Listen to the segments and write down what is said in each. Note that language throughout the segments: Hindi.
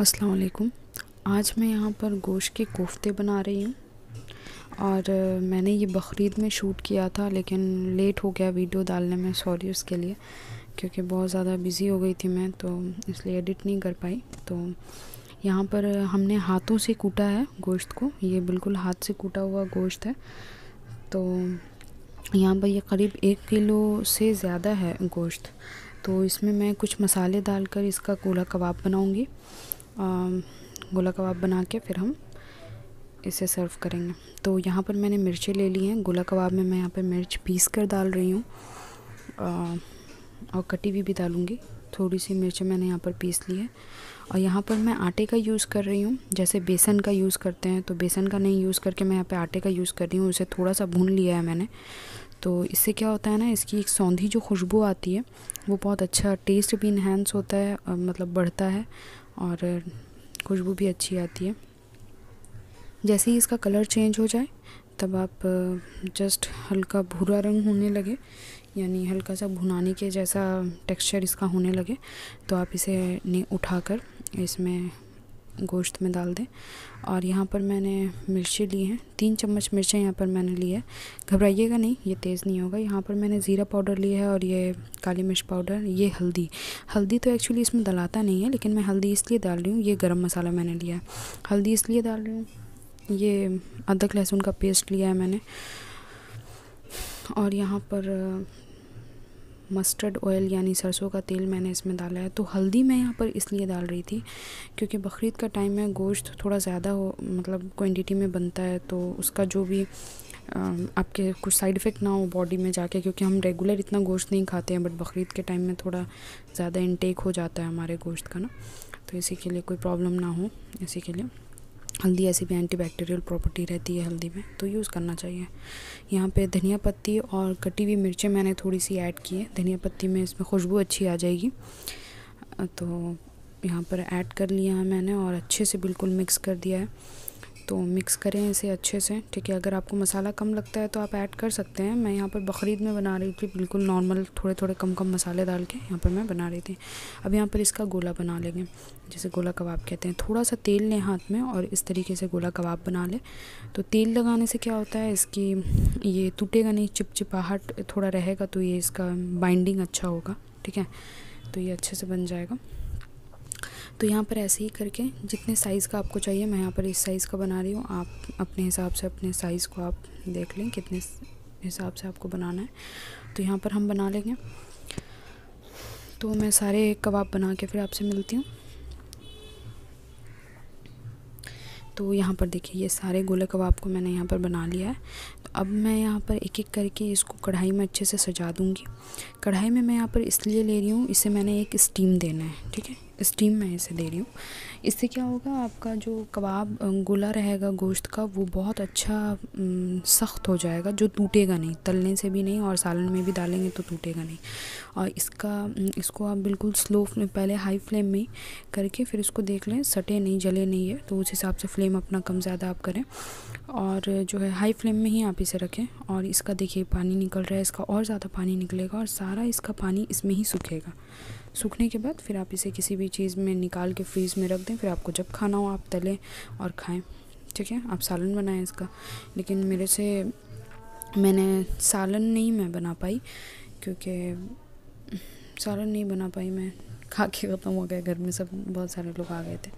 अस्सलाम वालेकुम आज मैं यहाँ पर गोश्त के कोफ्ते बना रही हूँ और मैंने ये बकरीद में शूट किया था लेकिन लेट हो गया वीडियो डालने में सॉरी उसके लिए क्योंकि बहुत ज़्यादा बिज़ी हो गई थी मैं तो इसलिए एडिट नहीं कर पाई तो यहाँ पर हमने हाथों से कूटा है गोश्त को ये बिल्कुल हाथ से कूटा हुआ गोश्त है तो यहाँ पर ये करीब एक किलो से ज़्यादा है गोश्त तो इसमें मैं कुछ मसाले डालकर इसका कोला कबाब बनाऊँगी गोला कबाब बना के फिर हम इसे सर्व करेंगे तो यहाँ पर मैंने मिर्चें ले ली हैं गोला कबाब में मैं यहाँ पर मिर्च पीस कर डाल रही हूँ और कटी हुई भी, भी डालूँगी थोड़ी सी मिर्च मैंने यहाँ पर पीस ली है और यहाँ पर मैं आटे का यूज़ कर रही हूँ जैसे बेसन का यूज़ करते हैं तो बेसन का नहीं यूज़ करके मैं यहाँ पे आटे का यूज़ कर रही हूँ उसे थोड़ा सा भून लिया है मैंने तो इससे क्या होता है ना इसकी एक सौंधी जो खुशबू आती है वो बहुत अच्छा टेस्ट भी इन्हेंस होता है मतलब बढ़ता है और खुशबू भी अच्छी आती है जैसे ही इसका कलर चेंज हो जाए तब आप जस्ट हल्का भूरा रंग होने लगे यानी हल्का सा भुनाने के जैसा टेक्सचर इसका होने लगे तो आप इसे उठाकर इसमें गोश्त में डाल दें और यहाँ पर मैंने मिर्ची ली हैं तीन चम्मच मिर्चें यहाँ पर मैंने ली है घबराइएगा नहीं ये तेज़ नहीं होगा यहाँ पर मैंने ज़ीरा पाउडर लिया है और ये काली मिर्च पाउडर ये हल्दी हल्दी तो एक्चुअली इसमें डलाता नहीं है लेकिन मैं हल्दी इसलिए डाल रही हूँ ये गर्म मसाला मैंने लिया है हल्दी इसलिए डाल रही हूँ ये अदरक लहसुन का पेस्ट लिया है मैंने और यहाँ पर मस्टर्ड ऑयल यानी सरसों का तेल मैंने इसमें डाला है तो हल्दी मैं यहाँ पर इसलिए डाल रही थी क्योंकि बकरीद का टाइम है गोश्त थोड़ा ज़्यादा हो मतलब क्वान्टिटी में बनता है तो उसका जो भी आपके कुछ साइड इफ़ेक्ट ना हो बॉडी में जाके क्योंकि हम रेगुलर इतना गोश्त नहीं खाते हैं बट बकरीद के टाइम में थोड़ा ज़्यादा इनटेक हो जाता है हमारे गोश्त का ना तो इसी के लिए कोई प्रॉब्लम ना हो इसी के लिए हल्दी ऐसी भी एंटी बैक्टीरियल प्रॉपर्टी रहती है हल्दी में तो यूज़ करना चाहिए यहाँ पे धनिया पत्ती और कटी हुई मिर्चें मैंने थोड़ी सी ऐड की है धनिया पत्ती में इसमें खुशबू अच्छी आ जाएगी तो यहाँ पर ऐड कर लिया है मैंने और अच्छे से बिल्कुल मिक्स कर दिया है तो मिक्स करें इसे अच्छे से ठीक है अगर आपको मसाला कम लगता है तो आप ऐड कर सकते हैं मैं यहाँ पर बकरीद में बना रही थी बिल्कुल नॉर्मल थोड़े थोड़े कम कम मसाले डाल के यहाँ पर मैं बना रही थी अब यहाँ पर इसका गोला बना लेंगे जैसे गोला कबाब कहते हैं थोड़ा सा तेल लें हाथ में और इस तरीके से गोला कबाब बना लें तो तेल लगाने से क्या होता है इसकी ये टूटेगा नहीं चिपचिपाहट थोड़ा रहेगा तो ये इसका बाइंडिंग अच्छा होगा ठीक है तो ये अच्छे से बन जाएगा तो यहाँ पर ऐसे ही करके जितने साइज़ का आपको चाहिए मैं यहाँ पर इस साइज़ का बना रही हूँ आप अपने हिसाब से अपने साइज़ को आप देख लें कितने हिसाब से आपको बनाना है तो यहाँ पर हम बना लेंगे तो मैं सारे कबाब बना के फिर आपसे मिलती हूँ तो यहाँ पर देखिए ये सारे गोले कबाब को मैंने यहाँ पर बना लिया है तो अब मैं यहाँ पर एक एक करके इसको कढ़ाई में अच्छे से सजा दूँगी कढ़ाई में मैं यहाँ पर इसलिए ले रही हूँ इसे मैंने एक स्टीम देना है ठीक है स्टीम मैं इसे दे रही हूँ इससे क्या होगा आपका जो कबाब गोला रहेगा गोश्त का वो बहुत अच्छा सख्त हो जाएगा जो टूटेगा नहीं तलने से भी नहीं और सालन में भी डालेंगे तो टूटेगा नहीं और इसका इसको आप बिल्कुल स्लो फ्लेम पहले हाई फ्लेम में करके फिर इसको देख लें सटे नहीं जले नहीं है तो उस हिसाब से फ्लेम अपना कम ज़्यादा आप करें और जो है हाई फ्लेम में ही आप इसे रखें और इसका देखिए पानी निकल रहा है इसका और ज़्यादा पानी निकलेगा और सारा इसका पानी इसमें ही सूखेगा सूखने के बाद फिर आप इसे किसी भी चीज़ में निकाल के फ्रीज़ में रख दें फिर आपको जब खाना हो आप तलें और खाएं ठीक है आप सालन बनाएं इसका लेकिन मेरे से मैंने सालन नहीं मैं बना पाई क्योंकि सालन नहीं बना पाई मैं खा के ख़त्म हो गया घर में सब बहुत सारे लोग आ गए थे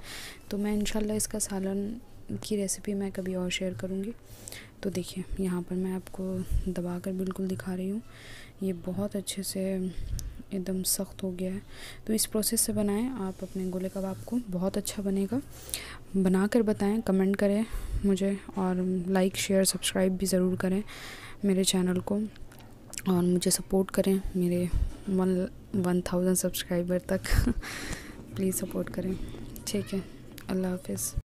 तो मैं इनशाला इसका सालन की रेसिपी मैं कभी और शेयर करूँगी तो देखिए यहाँ पर मैं आपको दबा कर बिल्कुल दिखा रही हूँ ये बहुत अच्छे से एकदम सख्त हो गया है तो इस प्रोसेस से बनाएं आप अपने गोले कबाब को बहुत अच्छा बनेगा बना कर बताएँ कमेंट करें मुझे और लाइक शेयर सब्सक्राइब भी ज़रूर करें मेरे चैनल को और मुझे सपोर्ट करें मेरे वन वन थाउजेंड सब्सक्राइबर तक प्लीज़ सपोर्ट करें ठीक है अल्लाह हाफिज़